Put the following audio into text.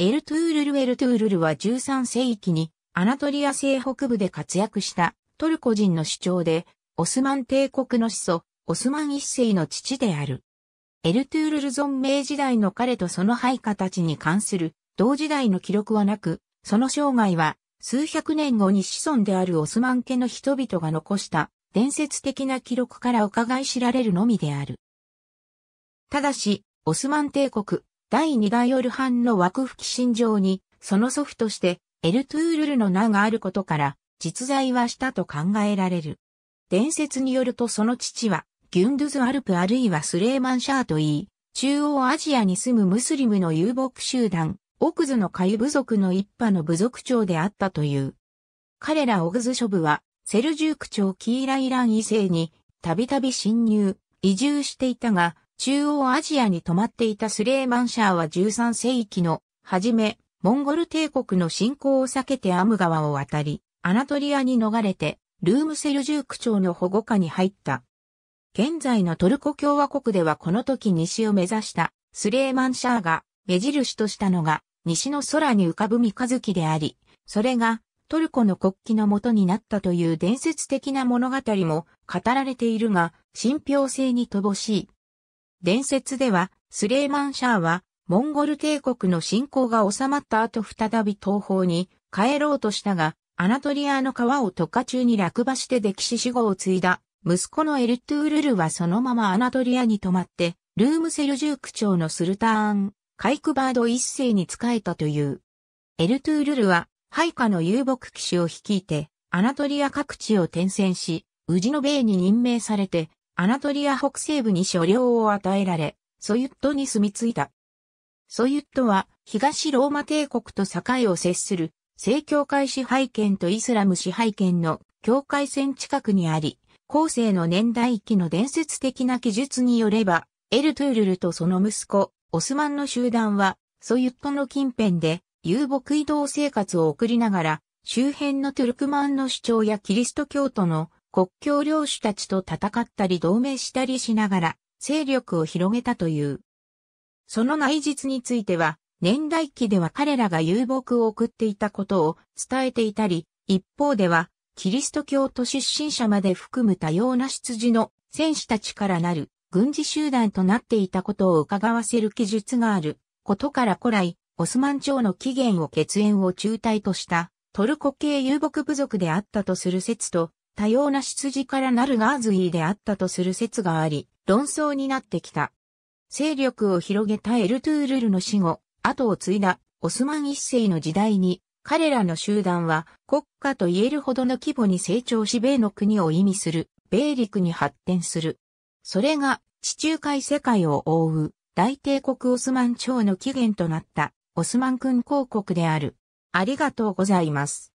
エルトゥールル・エルトゥールルは13世紀にアナトリア西北部で活躍したトルコ人の主張で、オスマン帝国の始祖、オスマン一世の父である。エルトゥールル存命時代の彼とその配下たちに関する同時代の記録はなく、その生涯は数百年後に子孫であるオスマン家の人々が残した伝説的な記録から伺い知られるのみである。ただし、オスマン帝国、第2代ヨルハンの枠付心情に、その祖父として、エルトゥールルの名があることから、実在はしたと考えられる。伝説によるとその父は、ギュンドゥズ・アルプあるいはスレーマン・シャーといい、中央アジアに住むムスリムの遊牧集団、オクズのカユ部族の一派の部族長であったという。彼らオグズ諸部は、セルジューク朝キーライラン異性に、たびたび侵入、移住していたが、中央アジアに泊まっていたスレーマンシャーは13世紀の初め、モンゴル帝国の侵攻を避けてアム川を渡り、アナトリアに逃れて、ルームセルジューク朝の保護下に入った。現在のトルコ共和国ではこの時西を目指したスレーマンシャーが目印としたのが西の空に浮かぶ三日月であり、それがトルコの国旗の元になったという伝説的な物語も語られているが、信憑性に乏しい。伝説では、スレイマンシャーは、モンゴル帝国の侵攻が収まった後再び東方に帰ろうとしたが、アナトリアの川を渡河中に落馬して歴史死後を継いだ、息子のエルトゥールルはそのままアナトリアに泊まって、ルームセルジューク朝のスルターン、カイクバード一世に仕えたという。エルトゥールルは、配下の遊牧騎士を率いて、アナトリア各地を転戦し、ウジノベイに任命されて、アナトリア北西部に所領を与えられ、ソユットに住み着いた。ソユットは東ローマ帝国と境を接する正教会支配権とイスラム支配権の境界線近くにあり、後世の年代記の伝説的な記述によれば、エルトゥールルとその息子、オスマンの集団は、ソユットの近辺で遊牧移動生活を送りながら、周辺のトゥルクマンの主張やキリスト教徒の国境領主たちと戦ったり同盟したりしながら勢力を広げたという。その内実については、年代記では彼らが遊牧を送っていたことを伝えていたり、一方では、キリスト教徒出身者まで含む多様な出自の戦士たちからなる軍事集団となっていたことを伺わせる記述があることから古来、オスマン朝の起源を血縁を中退としたトルコ系遊牧部族であったとする説と、多様な羊からなるガーズイーであったとする説があり、論争になってきた。勢力を広げたエルトゥールルの死後、後を継いだオスマン一世の時代に、彼らの集団は国家と言えるほどの規模に成長し米の国を意味する、米陸に発展する。それが地中海世界を覆う大帝国オスマン朝の起源となったオスマン君公国である。ありがとうございます。